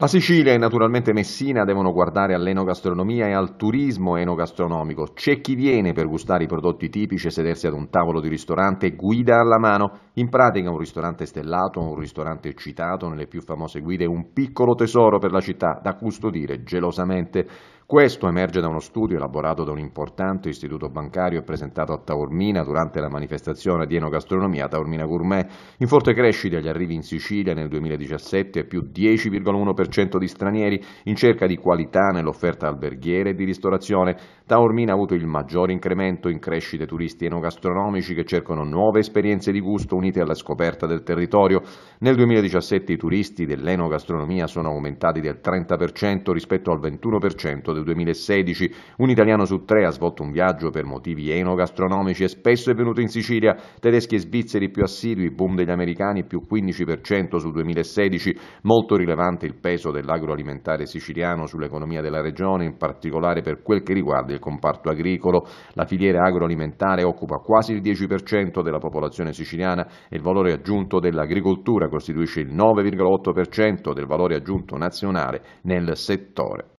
La Sicilia e naturalmente Messina devono guardare all'enogastronomia e al turismo enogastronomico. C'è chi viene per gustare i prodotti tipici e sedersi ad un tavolo di ristorante, guida alla mano. In pratica un ristorante stellato, un ristorante citato nelle più famose guide, un piccolo tesoro per la città da custodire gelosamente. Questo emerge da uno studio elaborato da un importante istituto bancario e presentato a Taormina durante la manifestazione di enogastronomia Taormina Gourmet. In forte crescita gli arrivi in Sicilia nel 2017, più 10,1%. 50% di stranieri in cerca di qualità nell'offerta alberghiera e di ristorazione. Taormina ha avuto il maggior incremento in crescite turisti enogastronomici che cercano nuove esperienze di gusto unite alla scoperta del territorio. Nel 2017 i turisti dell'enogastronomia sono aumentati del 30% rispetto al 21% del 2016. Un italiano su tre ha svolto un viaggio per motivi enogastronomici e spesso è venuto in Sicilia. Tedeschi e svizzeri più assidui, boom degli americani più 15% sul 2016, molto rilevante il peso peso dell'agroalimentare siciliano sull'economia della regione, in particolare per quel che riguarda il comparto agricolo. La filiera agroalimentare occupa quasi il 10% della popolazione siciliana e il valore aggiunto dell'agricoltura costituisce il 9,8% del valore aggiunto nazionale nel settore.